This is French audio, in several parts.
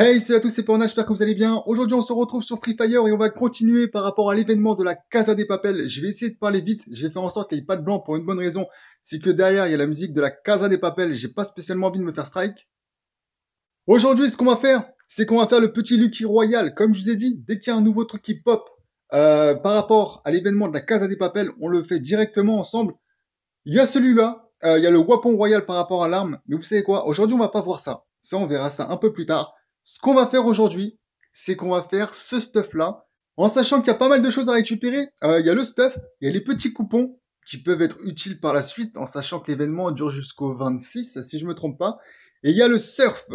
Hey, salut à tous, c'est Panda, j'espère que vous allez bien. Aujourd'hui, on se retrouve sur Free Fire et on va continuer par rapport à l'événement de la Casa des Papels. Je vais essayer de parler vite, je vais faire en sorte qu'il n'y ait pas de blanc pour une bonne raison. C'est que derrière, il y a la musique de la Casa des Papels. J'ai pas spécialement envie de me faire strike. Aujourd'hui, ce qu'on va faire, c'est qu'on va faire le petit Lucky Royal. Comme je vous ai dit, dès qu'il y a un nouveau truc qui pop euh, par rapport à l'événement de la Casa des Papels, on le fait directement ensemble. Il y a celui-là, euh, il y a le Wapon Royal par rapport à l'arme. Mais vous savez quoi Aujourd'hui, on va pas voir ça. Ça, on verra ça un peu plus tard. Ce qu'on va faire aujourd'hui, c'est qu'on va faire ce stuff-là, en sachant qu'il y a pas mal de choses à récupérer. Euh, il y a le stuff, il y a les petits coupons qui peuvent être utiles par la suite, en sachant que l'événement dure jusqu'au 26, si je me trompe pas. Et il y a le surf.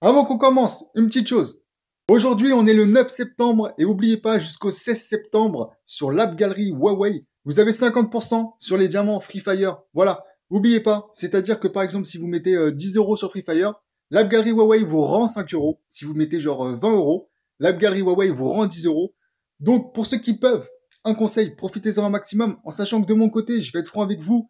Avant qu'on commence, une petite chose. Aujourd'hui, on est le 9 septembre et n'oubliez pas, jusqu'au 16 septembre, sur l'App Galerie Huawei, vous avez 50% sur les diamants Free Fire. Voilà, n'oubliez pas, c'est-à-dire que par exemple, si vous mettez 10 euh, euros sur Free Fire, L'app Galerie Huawei vous rend 5 euros. Si vous mettez genre 20 euh, euros, l'app Galerie Huawei vous rend 10 euros. Donc, pour ceux qui peuvent, un conseil, profitez-en un maximum, en sachant que de mon côté, je vais être franc avec vous,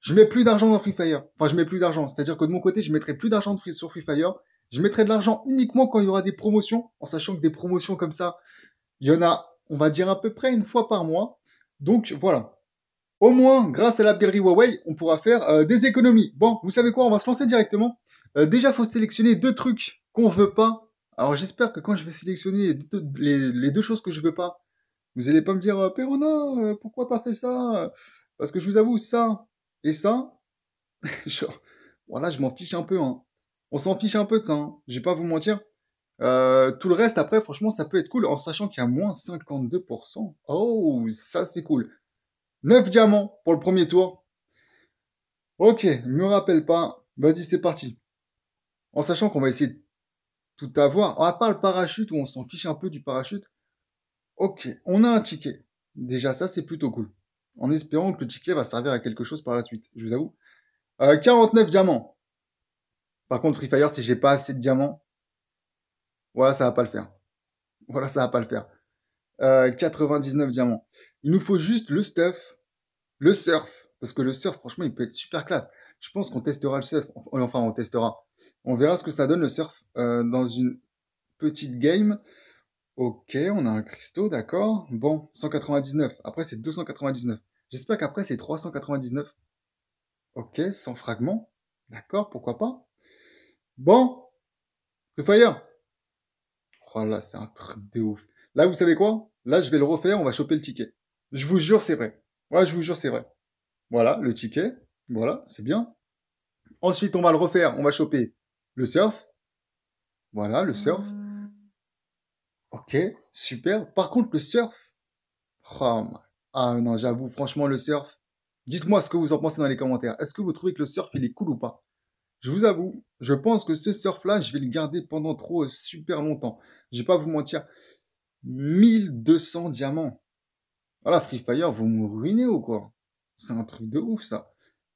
je mets plus d'argent dans Free Fire. Enfin, je mets plus d'argent. C'est-à-dire que de mon côté, je mettrai plus d'argent sur Free Fire. Je mettrai de l'argent uniquement quand il y aura des promotions, en sachant que des promotions comme ça, il y en a, on va dire à peu près une fois par mois. Donc voilà. Au moins, grâce à la galerie Huawei, on pourra faire euh, des économies. Bon, vous savez quoi, on va se lancer directement. Euh, déjà, faut sélectionner deux trucs qu'on veut pas. Alors j'espère que quand je vais sélectionner les deux, choses que je veux pas, vous allez pas me dire euh, Perona, euh, pourquoi t'as fait ça Parce que je vous avoue, ça et ça, genre, voilà, je m'en fiche un peu. Hein. On s'en fiche un peu de ça, hein. je vais pas vous mentir. tout le reste, après, franchement, ça peut être cool en sachant qu'il y a moins 52%. Oh, ça c'est cool. 9 diamants pour le premier tour. Ok, ne me rappelle pas. Vas-y, c'est parti. En sachant qu'on va essayer de tout avoir, à part le parachute où on s'en fiche un peu du parachute. Ok, on a un ticket. Déjà, ça, c'est plutôt cool. En espérant que le ticket va servir à quelque chose par la suite, je vous avoue. 49 euh, diamants. Par contre, Free Fire, si j'ai pas assez de diamants, voilà, ça va pas le faire. Voilà, ça va pas le faire. 99 euh, diamants. Il nous faut juste le stuff le surf, parce que le surf, franchement, il peut être super classe. Je pense qu'on testera le surf, enfin, on testera. On verra ce que ça donne le surf euh, dans une petite game. Ok, on a un cristaux, d'accord. Bon, 199. Après, c'est 299. J'espère qu'après, c'est 399. Ok, 100 fragments. D'accord, pourquoi pas. Bon, le fire. Oh là, c'est un truc de ouf. Là, vous savez quoi Là, je vais le refaire, on va choper le ticket. Je vous jure, c'est vrai. Ouais, je vous jure, c'est vrai. Voilà, le ticket. Voilà, c'est bien. Ensuite, on va le refaire. On va choper le surf. Voilà, le surf. Hmm. Ok, super. Par contre, le surf. Oh ah non, j'avoue, franchement, le surf. Dites-moi ce que vous en pensez dans les commentaires. Est-ce que vous trouvez que le surf, il est cool ou pas Je vous avoue, je pense que ce surf-là, je vais le garder pendant trop euh, super longtemps. Je vais pas vous mentir. 1200 diamants. Voilà, Free Fire, vous me ruinez ou quoi C'est un truc de ouf, ça.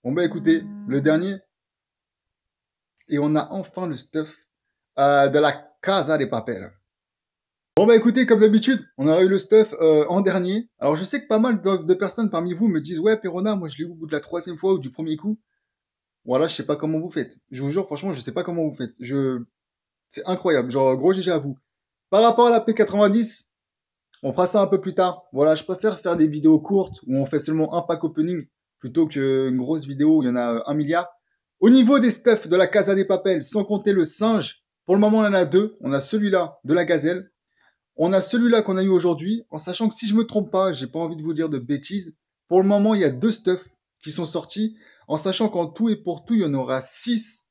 Bon, bah écoutez, hmm. le dernier. Et on a enfin le stuff euh, de la Casa des Papels. Bon bah écoutez, comme d'habitude, on a eu le stuff euh, en dernier. Alors je sais que pas mal de, personnes parmi vous me disent ouais Perona, moi je l'ai eu au bout de la troisième fois ou du premier coup. Voilà, je sais pas comment vous faites. Je vous jure, franchement, je sais pas comment vous faites. Je, c'est incroyable. Genre gros GG à vous. Par rapport à la P90, on fera ça un peu plus tard. Voilà, je préfère faire des vidéos courtes où on fait seulement un pack opening plutôt qu'une grosse vidéo où il y en a euh, un milliard. Au niveau des stuffs de la Casa des Papels, sans compter le singe, pour le moment on en a deux. On a celui-là de la gazelle. On a celui-là qu'on a eu aujourd'hui, en sachant que si je me trompe pas, j'ai pas envie de vous dire de bêtises. Pour le moment, il y a deux stuffs qui sont sortis, en sachant qu'en tout et pour tout, il y en aura six.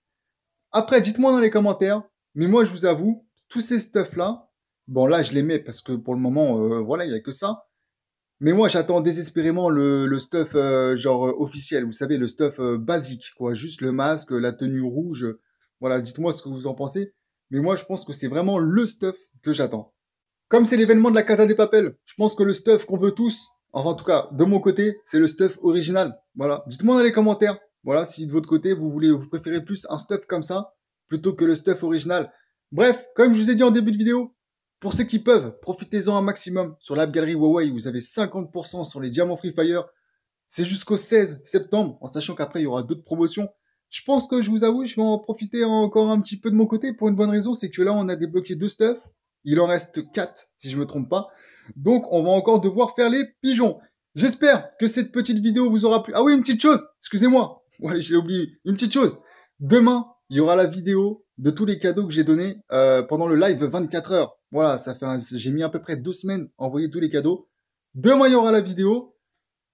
Après, dites-moi dans les commentaires, mais moi je vous avoue, tous ces stuffs-là, Bon, là, je les mets parce que pour le moment, euh, voilà, il n'y a que ça. Mais moi, j'attends désespérément le, le stuff euh, genre euh, officiel, vous savez, le stuff basique, quoi. Juste le masque, la tenue rouge. Voilà, dites-moi ce que vous en pensez. Mais moi, je pense que c'est vraiment le stuff que j'attends. Comme c'est l'événement de la Casa des Papels, je pense que le stuff qu'on veut tous, enfin en tout cas, de mon côté, c'est le stuff original. Voilà, dites-moi dans les commentaires. Voilà, si de votre côté, vous voulez, vous préférez plus un stuff comme ça, plutôt que le stuff original. Bref, comme je vous ai dit en début de vidéo, pour ceux qui peuvent, profitez-en un maximum. Sur l'app Galerie Huawei, vous avez 50% sur les diamants Free Fire. C'est jusqu'au 16 septembre, en sachant qu'après, il y aura d'autres promotions. Je pense que, je vous avoue, je vais en profiter encore un petit peu de mon côté pour une bonne raison, c'est que là, on a débloqué deux stuffs. Il en reste quatre, si je me trompe pas. Donc, on va encore devoir faire les pigeons. J'espère que cette petite vidéo vous aura plu. Ah oui, une petite chose, excusez-moi. Ouais, j'ai oublié. Une petite chose. Demain, il y aura la vidéo de tous les cadeaux que j'ai donnés euh, pendant le live 24 heures. Voilà, ça fait j'ai mis à peu près deux semaines à envoyer tous les cadeaux. Demain, il y aura la vidéo.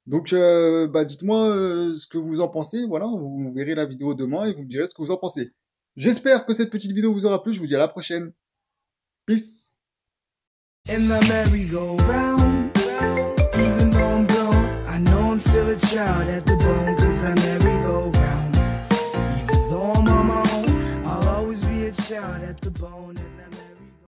Donc, euh, bah, dites-moi euh, ce que vous en pensez. Voilà, vous verrez la vidéo demain et vous me direz ce que vous en pensez. J'espère que cette petite vidéo vous aura plu. Je vous dis à la prochaine. Peace.